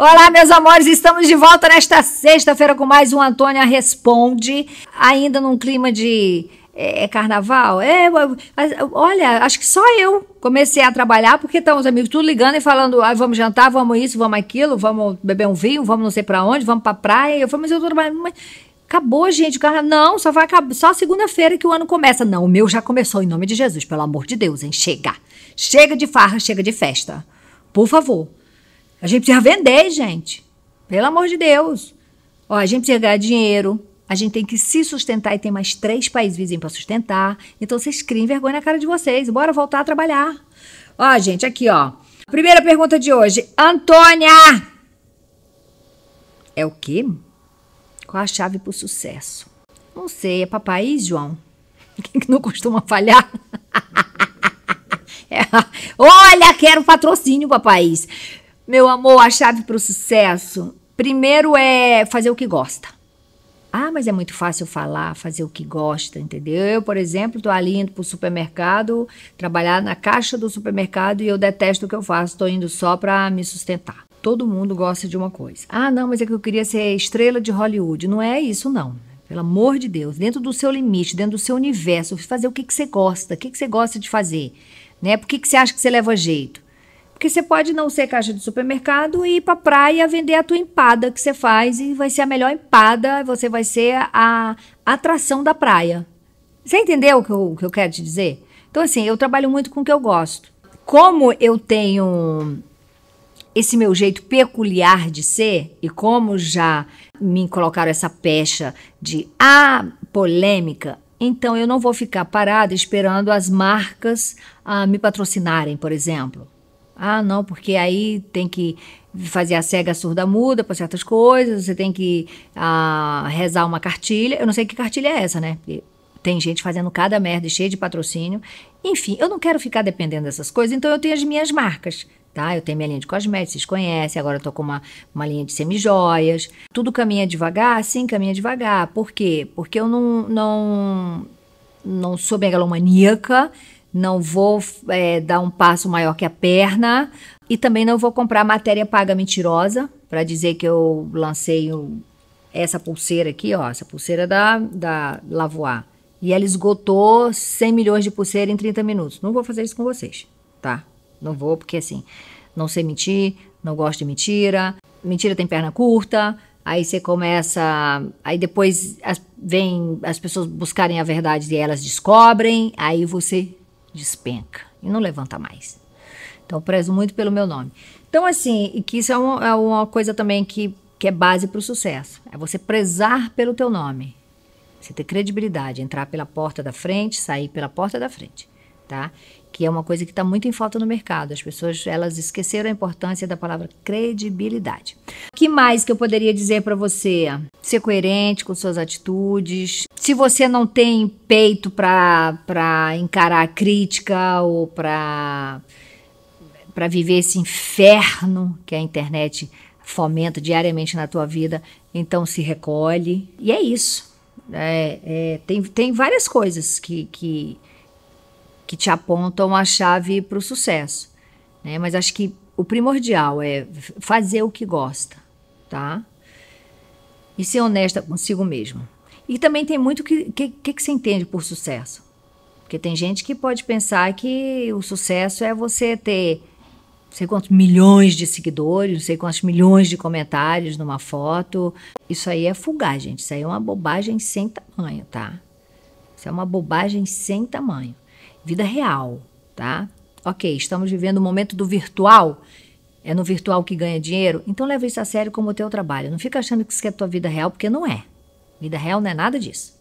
Olá, meus amores, estamos de volta nesta sexta-feira com mais um Antônia Responde, ainda num clima de é, é carnaval? É, olha, acho que só eu comecei a trabalhar porque estão os amigos tudo ligando e falando: ah, vamos jantar, vamos isso, vamos aquilo, vamos beber um vinho, vamos não sei para onde, vamos para praia. Eu falei, mas eu tô trabalhando. Mas... Acabou, gente, o carnaval. Não, só vai acabar. Só segunda-feira que o ano começa. Não, o meu já começou, em nome de Jesus, pelo amor de Deus, hein? Chega. Chega de farra, chega de festa. Por favor. A gente precisa vender, gente. Pelo amor de Deus. Ó, a gente precisa ganhar dinheiro. A gente tem que se sustentar e tem mais três países vizinhos para sustentar. Então vocês criem vergonha na cara de vocês. Bora voltar a trabalhar. Ó, gente, aqui, ó. Primeira pergunta de hoje. Antônia! É o quê? Qual a chave para o sucesso? Não sei, é papai João. Quem não costuma falhar. É. Olha, quero patrocínio, papai. Meu amor, a chave para o sucesso, primeiro é fazer o que gosta. Ah, mas é muito fácil falar, fazer o que gosta, entendeu? Eu, por exemplo, tô ali indo pro supermercado, trabalhar na caixa do supermercado e eu detesto o que eu faço, Estou indo só para me sustentar. Todo mundo gosta de uma coisa. Ah, não, mas é que eu queria ser estrela de Hollywood. Não é isso, não. Pelo amor de Deus, dentro do seu limite, dentro do seu universo, fazer o que, que você gosta, o que, que você gosta de fazer, né? Por que, que você acha que você leva jeito? Porque você pode não ser caixa de supermercado e ir para praia vender a tua empada que você faz e vai ser a melhor empada, você vai ser a atração da praia. Você entendeu o que eu, o que eu quero te dizer? Então, assim, eu trabalho muito com o que eu gosto. Como eu tenho esse meu jeito peculiar de ser, e como já me colocaram essa pecha de ah, polêmica, então eu não vou ficar parada esperando as marcas ah, me patrocinarem, por exemplo. Ah, não, porque aí tem que fazer a cega surda muda para certas coisas, você tem que ah, rezar uma cartilha. Eu não sei que cartilha é essa, né? Porque tem gente fazendo cada merda cheia de patrocínio. Enfim, eu não quero ficar dependendo dessas coisas, então eu tenho as minhas marcas. Tá? Eu tenho minha linha de cosméticos, vocês conhecem, agora eu tô com uma, uma linha de semijoias. Tudo caminha devagar? Sim, caminha devagar. Por quê? Porque eu não, não, não sou megalomaníaca, não vou é, dar um passo maior que a perna e também não vou comprar matéria paga mentirosa para dizer que eu lancei o, essa pulseira aqui, ó, essa pulseira da, da Lavoie. E ela esgotou 100 milhões de pulseira em 30 minutos. Não vou fazer isso com vocês, tá? Não vou, porque assim, não sei mentir, não gosto de mentira. Mentira tem perna curta, aí você começa. Aí depois as, vem as pessoas buscarem a verdade e elas descobrem, aí você despenca e não levanta mais. Então, prezo muito pelo meu nome. Então, assim, e que isso é uma, é uma coisa também que, que é base para o sucesso. É você prezar pelo teu nome. Você ter credibilidade, entrar pela porta da frente, sair pela porta da frente tá? Que é uma coisa que está muito em falta no mercado. As pessoas elas esqueceram a importância da palavra credibilidade. O que mais que eu poderia dizer para você? Ser coerente com suas atitudes. Se você não tem peito para encarar a crítica ou para para viver esse inferno que a internet fomenta diariamente na tua vida, então se recolhe. E é isso. É, é, tem, tem várias coisas que, que, que te apontam a chave para o sucesso. Né? Mas acho que o primordial é fazer o que gosta, tá? E ser honesta consigo mesmo. E também tem muito que que, que você entende por sucesso. Porque tem gente que pode pensar que o sucesso é você ter não sei quantos milhões de seguidores, não sei quantos milhões de comentários numa foto. Isso aí é fugar, gente. Isso aí é uma bobagem sem tamanho, tá? Isso é uma bobagem sem tamanho vida real, tá? Ok, estamos vivendo o um momento do virtual. É no virtual que ganha dinheiro? Então leva isso a sério como o teu trabalho. Não fica achando que isso é a tua vida real, porque não é. Vida real não é nada disso,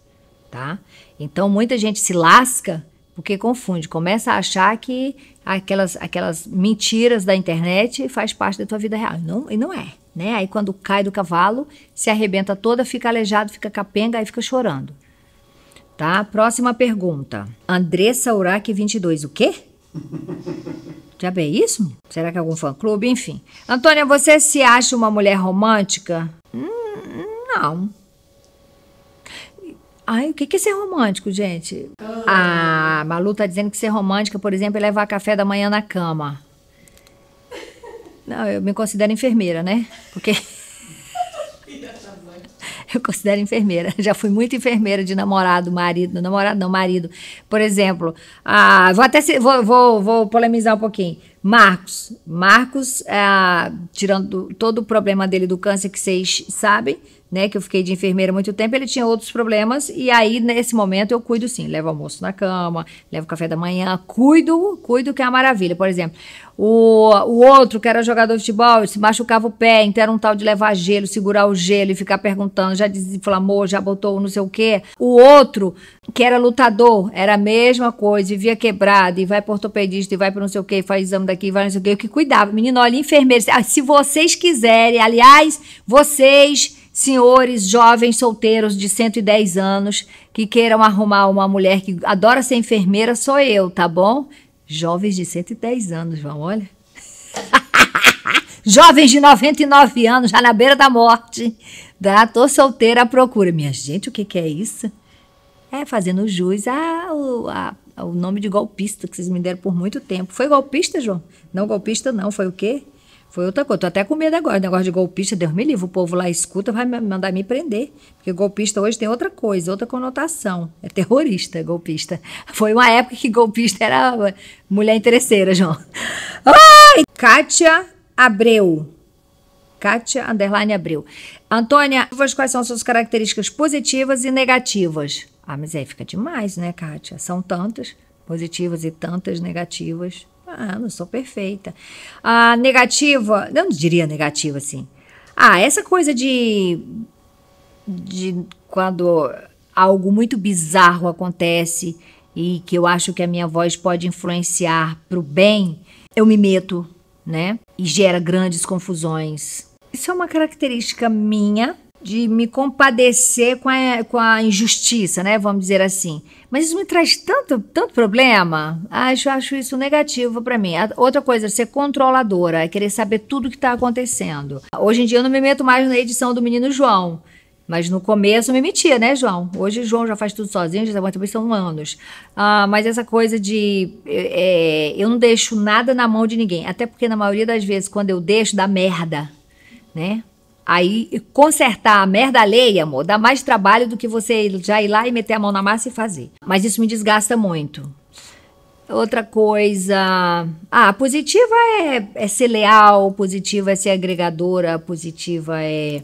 tá? Então muita gente se lasca porque confunde, começa a achar que aquelas, aquelas mentiras da internet faz parte da tua vida real. Não, e não é, né? Aí quando cai do cavalo, se arrebenta toda, fica aleijado, fica capenga, aí fica chorando. Tá? Próxima pergunta. Andressa Urac 22, o quê? Já é isso? Será que é algum fã-clube? Enfim. Antônia, você se acha uma mulher romântica? Hum, não. Ai, o que é ser romântico, gente? Ah, a ah, Malu tá dizendo que ser romântica, por exemplo, é levar café da manhã na cama. Não, eu me considero enfermeira, né? Porque me considero enfermeira. Já fui muito enfermeira de namorado, marido, namorado não, marido. Por exemplo, ah, vou até se, vou, vou, vou, polemizar um pouquinho. Marcos, Marcos, ah, tirando todo o problema dele do câncer que vocês sabem, né, que eu fiquei de enfermeira muito tempo, ele tinha outros problemas, e aí nesse momento eu cuido sim, levo almoço na cama, levo café da manhã, cuido, cuido que é uma maravilha, por exemplo. O, o outro, que era jogador de futebol, se machucava o pé, então era um tal de levar gelo, segurar o gelo e ficar perguntando, já desinflamou, já botou não sei o quê. O outro, que era lutador, era a mesma coisa, vivia quebrado, e vai para ortopedista, e vai para não sei o quê, faz exame daqui, vai não sei o quê, eu que cuidava. Menino, olha, enfermeira ah, se vocês quiserem, aliás, vocês senhores jovens solteiros de 110 anos que queiram arrumar uma mulher que adora ser enfermeira, sou eu, tá bom? Jovens de 110 anos, vão, olha. jovens de 99 anos, já na beira da morte. Tá? Tô solteira à procura. Minha gente, o que, que é isso? É fazendo jus ao, o nome de golpista que vocês me deram por muito tempo. Foi golpista, João? Não golpista, não. Foi o quê? Foi outra coisa. Tô até com medo agora. Negócio de golpista, Deus me livre. O povo lá escuta, vai mandar me prender. Porque golpista hoje tem outra coisa, outra conotação. É terrorista, golpista. Foi uma época que golpista era mulher interesseira, João. Ai! Kátia Abreu. Kátia Underline Abreu. Antônia, quais são suas características positivas e negativas? Ah, mas aí fica demais, né, Kátia? São tantas positivas e tantas negativas. Ah, não sou perfeita. Ah, negativa, não diria negativa assim. Ah, essa coisa de de quando algo muito bizarro acontece e que eu acho que a minha voz pode influenciar para o bem, eu me meto, né? E gera grandes confusões. Isso é uma característica minha de me compadecer com a, com a injustiça, né? Vamos dizer assim. Mas isso me traz tanto, tanto problema. Acho, acho isso negativo para mim. A, outra coisa, ser controladora, é querer saber tudo o que está acontecendo. Hoje em dia eu não me meto mais na edição do Menino João. Mas no começo eu me metia, né, João? Hoje João já faz tudo sozinho, já aguenta bem, são anos. Ah, mas essa coisa de é, é, eu não deixo nada na mão de ninguém. Até porque na maioria das vezes, quando eu deixo, dá merda, né? Aí, consertar a merda alheia, amor, dá mais trabalho do que você já ir lá e meter a mão na massa e fazer. Mas isso me desgasta muito. Outra coisa. Ah, positiva é, é ser leal, positiva é ser agregadora, positiva é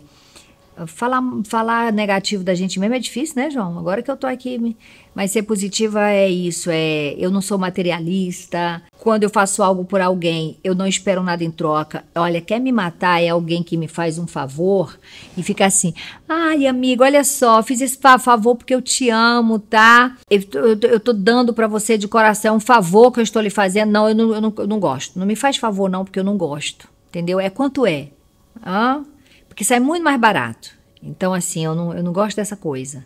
Falar, falar negativo da gente mesmo é difícil, né, João? Agora que eu tô aqui. Mas ser positiva é isso, é eu não sou materialista. Quando eu faço algo por alguém, eu não espero nada em troca. Olha, quer me matar é alguém que me faz um favor e fica assim: ai, amigo, olha só, fiz esse favor porque eu te amo, tá? Eu, eu, eu tô dando para você de coração um favor que eu estou lhe fazendo. Não eu, não, eu não, eu não gosto. Não me faz favor, não, porque eu não gosto. Entendeu? É quanto é. Hã? Porque sai é muito mais barato. Então, assim, eu não, eu não gosto dessa coisa.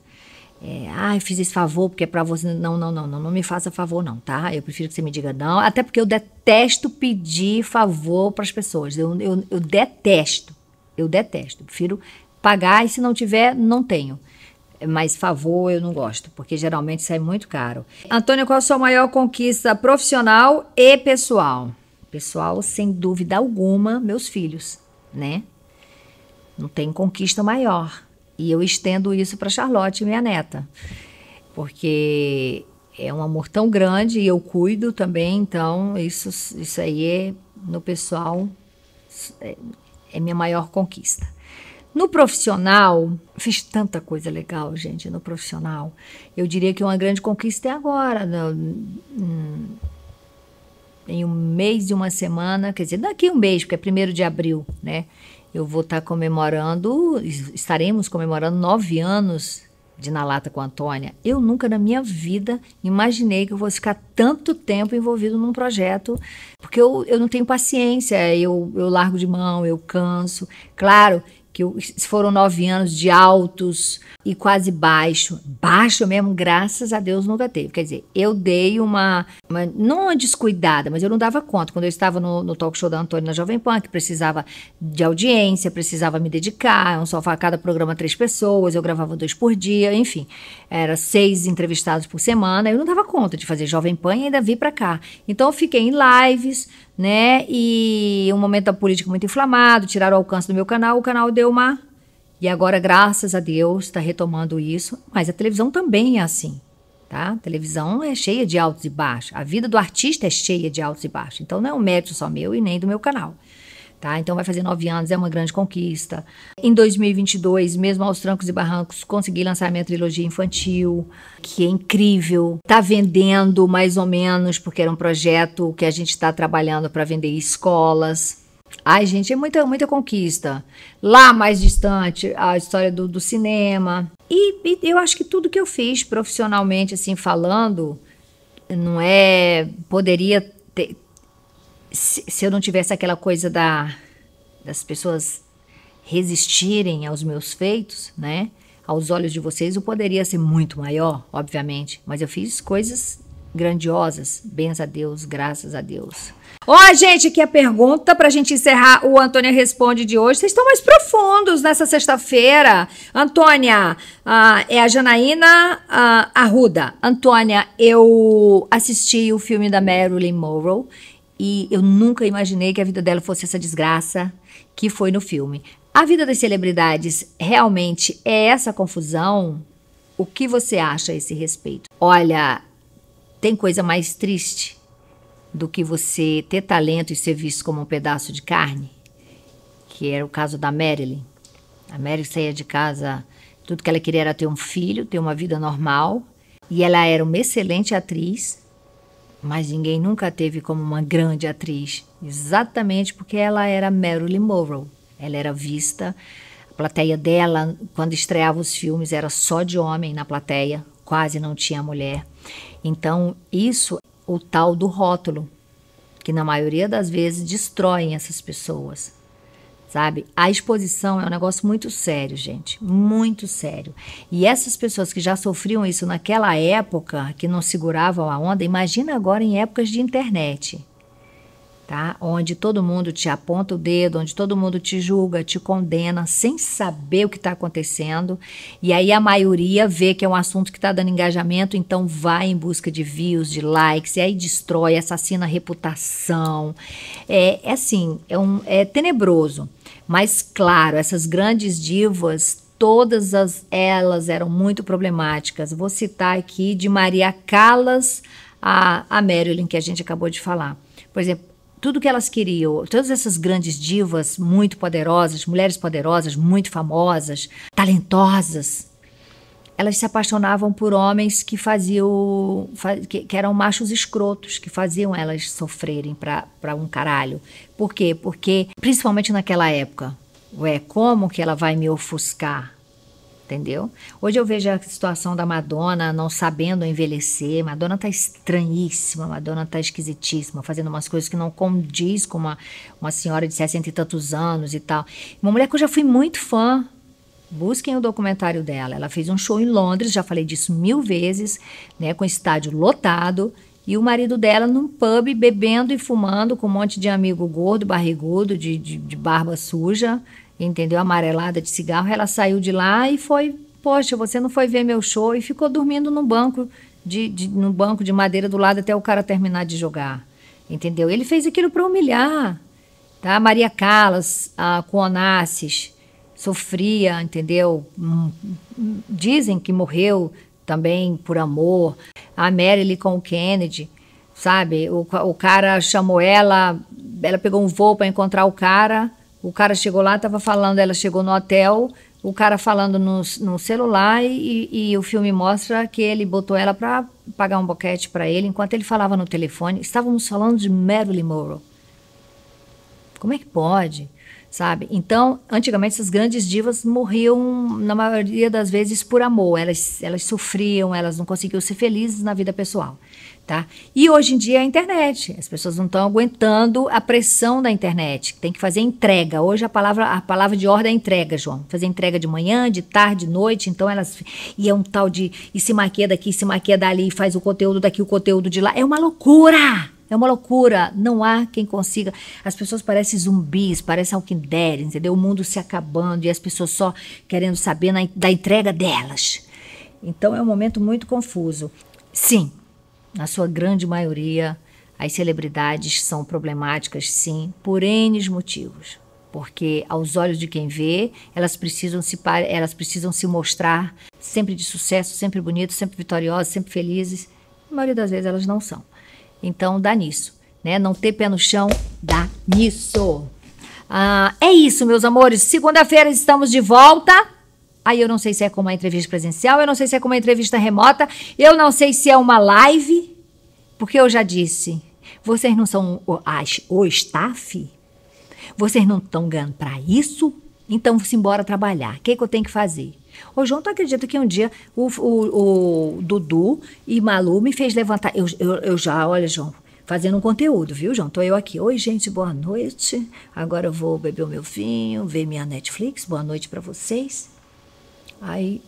É, ah, eu fiz esse favor porque é pra você. Não, não, não, não, não me faça favor, não, tá? Eu prefiro que você me diga não. Até porque eu detesto pedir favor para as pessoas. Eu, eu, eu detesto. Eu detesto. Eu prefiro pagar e se não tiver, não tenho. Mas favor eu não gosto, porque geralmente sai é muito caro. Antônio, qual a sua maior conquista profissional e pessoal? Pessoal, sem dúvida alguma, meus filhos, né? Não tem conquista maior. E eu estendo isso para Charlotte, minha neta, porque é um amor tão grande e eu cuido também, então isso, isso aí é, no pessoal é, é minha maior conquista. No profissional, fiz tanta coisa legal, gente, no profissional. Eu diria que uma grande conquista é agora, no, hum, em um mês e uma semana, quer dizer, daqui é um mês, porque é primeiro de abril, né? eu vou estar tá comemorando, estaremos comemorando nove anos de Na Lata com a Antônia. Eu nunca na minha vida imaginei que eu fosse ficar tanto tempo envolvido num projeto, porque eu, eu não tenho paciência, eu, eu largo de mão, eu canso. Claro que foram nove anos de altos e quase baixo. Baixo mesmo, graças a Deus, nunca teve. Quer dizer, eu dei uma, uma não uma descuidada, mas eu não dava conta. Quando eu estava no, no talk show da Antônia na Jovem Pan, que precisava de audiência, precisava me dedicar, um sofá, cada programa três pessoas, eu gravava dois por dia, enfim. Era seis entrevistados por semana, eu não dava conta de fazer Jovem Pan e ainda vir para cá. Então eu fiquei em lives, né? E um momento da política muito inflamado, tiraram o alcance do meu canal, o canal deu uma. E agora, graças a Deus, está retomando isso. Mas a televisão também é assim, tá? A televisão é cheia de altos e baixos. A vida do artista é cheia de altos e baixos. Então não é um mérito só meu e nem do meu canal tá? Então vai fazer nove anos, é uma grande conquista. Em 2022, mesmo aos trancos e barrancos, consegui lançar minha trilogia infantil, que é incrível. Tá vendendo mais ou menos, porque era um projeto que a gente está trabalhando para vender escolas. Ai, gente, é muita, muita conquista. Lá mais distante, a história do, do cinema. E, e eu acho que tudo que eu fiz profissionalmente, assim, falando, não é. Poderia ter se, se eu não tivesse aquela coisa da, das pessoas resistirem aos meus feitos, né? Aos olhos de vocês, eu poderia ser muito maior, obviamente, mas eu fiz coisas grandiosas. Bens a Deus, graças a Deus. Ó, oh, gente, aqui é a pergunta para a gente encerrar o Antônia Responde de hoje. Vocês estão mais profundos nessa sexta-feira. Antônia, ah, é a Janaína ah, Arruda. Antônia, eu assisti o filme da Marilyn Monroe e eu nunca imaginei que a vida dela fosse essa desgraça que foi no filme. A vida das celebridades realmente é essa confusão? O que você acha a esse respeito? Olha, tem coisa mais triste do que você ter talento e ser visto como um pedaço de carne? Que era o caso da Marilyn. A Marilyn saía de casa, tudo que ela queria era ter um filho, ter uma vida normal. E ela era uma excelente atriz, mas ninguém nunca teve como uma grande atriz, exatamente porque ela era Marilyn Monroe. Ela era vista, a plateia dela, quando estreava os filmes, era só de homem na plateia, quase não tinha mulher. Então, isso, o tal do rótulo, que na maioria das vezes destroem essas pessoas sabe? A exposição é um negócio muito sério, gente, muito sério. E essas pessoas que já sofriam isso naquela época, que não seguravam a onda, imagina agora em épocas de internet. Tá? Onde todo mundo te aponta o dedo, onde todo mundo te julga, te condena, sem saber o que está acontecendo. E aí a maioria vê que é um assunto que está dando engajamento, então vai em busca de views, de likes, e aí destrói, assassina a reputação. É, é assim, é, um, é tenebroso. Mas claro, essas grandes divas, todas as, elas eram muito problemáticas. Vou citar aqui de Maria Callas a, a Marilyn, que a gente acabou de falar. Por exemplo, tudo que elas queriam, todas essas grandes divas muito poderosas, mulheres poderosas, muito famosas, talentosas, elas se apaixonavam por homens que faziam que, que eram machos escrotos que faziam elas sofrerem para um caralho. Por quê? Porque principalmente naquela época, é como que ela vai me ofuscar? Entendeu? Hoje eu vejo a situação da Madonna não sabendo envelhecer. Madonna tá estranhíssima, Madonna tá esquisitíssima, fazendo umas coisas que não condiz com uma, uma senhora de 60 e tantos anos e tal. Uma mulher que eu já fui muito fã, Busquem o documentário dela. Ela fez um show em Londres, já falei disso mil vezes, né, com estádio lotado e o marido dela num pub bebendo e fumando com um monte de amigo gordo, barrigudo, de, de, de barba suja, entendeu? Amarelada de cigarro. Ela saiu de lá e foi, poxa, você não foi ver meu show e ficou dormindo num banco de, de num banco de madeira do lado até o cara terminar de jogar, entendeu? Ele fez aquilo para humilhar, tá? Maria Callas, a, com Onassis sofria, entendeu? Hum, dizem que morreu também por amor. A Marilyn com o Kennedy, sabe? O, o cara chamou ela, ela pegou um voo para encontrar o cara. O cara chegou lá, estava falando, ela chegou no hotel, o cara falando no, no celular e, e, o filme mostra que ele botou ela para pagar um boquete para ele enquanto ele falava no telefone. Estávamos falando de Marilyn Monroe. Como é que pode? Sabe? Então, antigamente essas grandes divas morriam na maioria das vezes por amor. Elas elas sofriam, elas não conseguiam ser felizes na vida pessoal, tá? E hoje em dia é a internet. As pessoas não estão aguentando a pressão da internet. Tem que fazer entrega. Hoje a palavra a palavra de ordem é entrega, João. Fazer entrega de manhã, de tarde, de noite, então elas e é um tal de e se maquia daqui, se maquia dali, faz o conteúdo daqui, o conteúdo de lá. É uma loucura. É uma loucura, não há quem consiga. As pessoas parecem zumbis, parecem que Dead, entendeu? O mundo se acabando e as pessoas só querendo saber na, da entrega delas. Então é um momento muito confuso. Sim, na sua grande maioria, as celebridades são problemáticas, sim, por N motivos. Porque, aos olhos de quem vê, elas precisam se, elas precisam se mostrar sempre de sucesso, sempre bonitas, sempre vitoriosas, sempre felizes. A maioria das vezes elas não são. Então dá nisso, né? Não ter pé no chão, dá nisso. Ah, é isso, meus amores. Segunda-feira estamos de volta. Aí eu não sei se é com uma entrevista presencial, eu não sei se é com uma entrevista remota, eu não sei se é uma live, porque eu já disse, vocês não são o, as, o staff? Vocês não estão ganhando para isso? Então, se embora trabalhar. O que, que eu tenho que fazer? Ô, João, tu acredita que um dia o, o, o Dudu e Malu me fez levantar. Eu, eu, eu já, olha, João, fazendo um conteúdo, viu, João? Tô eu aqui. Oi, gente, boa noite. Agora eu vou beber o meu vinho, ver minha Netflix. Boa noite para vocês. Aí,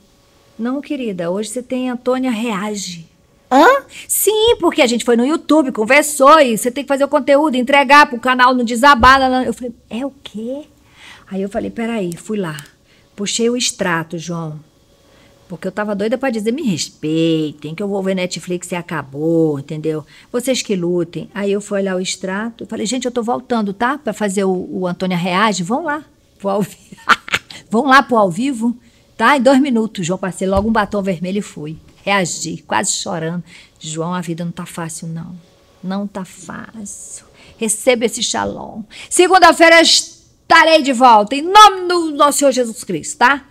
não, querida, hoje você tem a Antônia Reage. Hã? Sim, porque a gente foi no YouTube, conversou e você tem que fazer o conteúdo, entregar pro canal não desabala. Eu falei, é o quê? Aí eu falei, peraí, fui lá. Puxei o extrato, João. Porque eu tava doida para dizer, me respeitem, que eu vou ver Netflix e acabou, entendeu? Vocês que lutem. Aí eu fui olhar o extrato e falei, gente, eu tô voltando, tá? Para fazer o, o Antônia Reage, vão lá pro ao vão lá pro ao vivo, tá? Em dois minutos, João, passei logo um batom vermelho e fui. Reagi, quase chorando. João, a vida não tá fácil, não. Não tá fácil. Receba esse xalom. Segunda-feira é estarei de volta em nome do nosso Senhor Jesus Cristo, tá?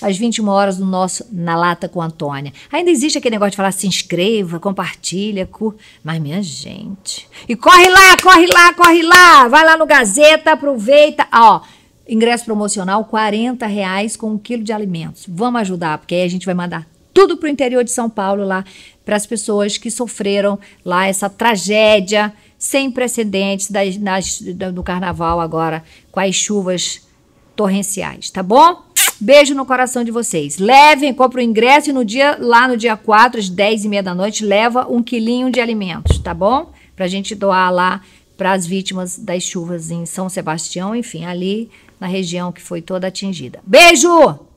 Às 21 horas no nosso Na Lata com a Antônia. Ainda existe aquele negócio de falar se inscreva, compartilha, cur... mas minha gente. E corre lá, corre lá, corre lá. Vai lá no Gazeta, aproveita, ó. Ingresso promocional, 40 reais com um quilo de alimentos. Vamos ajudar, porque aí a gente vai mandar tudo para o interior de São Paulo lá, para as pessoas que sofreram lá essa tragédia sem precedentes das, nas, do carnaval agora, com as chuvas torrenciais, tá bom? Beijo no coração de vocês. Levem, compra o ingresso e no dia, lá no dia 4, às 10 e meia da noite, leva um quilinho de alimentos, tá bom? Pra gente doar lá para as vítimas das chuvas em São Sebastião, enfim, ali na região que foi toda atingida. Beijo!